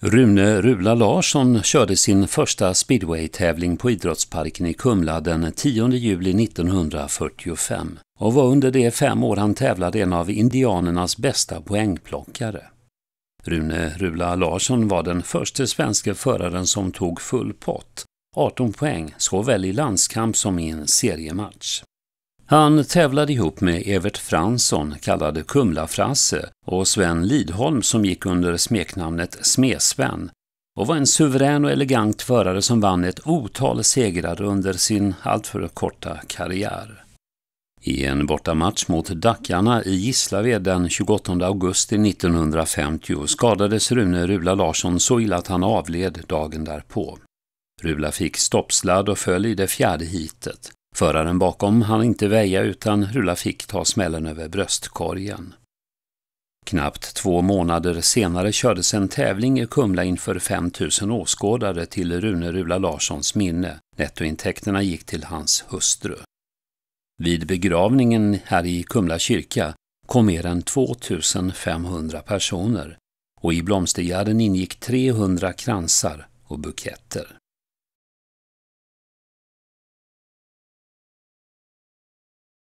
Rune Rula Larsson körde sin första speedway-tävling på Idrottsparken i Kumla den 10 juli 1945 och var under de fem år han tävlade en av indianernas bästa poängplockare. Rune Rula Larsson var den första svenska föraren som tog full pott, 18 poäng, såväl i landskamp som i en seriematch. Han tävlade ihop med Evert Fransson, kallad Kumlafrasse, och Sven Lidholm som gick under smeknamnet Smesven och var en suverän och elegant förare som vann ett otal segrar under sin alltför korta karriär. I en bortamatch mot Dackarna i Gislaved den 28 augusti 1950 skadades Rune Rula Larsson så illa att han avled dagen därpå. Rula fick stoppsladd och föll i det fjärde hitet. Föraren bakom hann inte väja utan Rula fick ta smällen över bröstkorgen. Knappt två månader senare kördes en tävling i Kumla inför 5000 åskådare till Rune Rula Larssons minne. Nettointäkterna gick till hans hustru. Vid begravningen här i Kumla kyrka kom mer än 2500 personer och i blomstergärden ingick 300 kransar och buketter.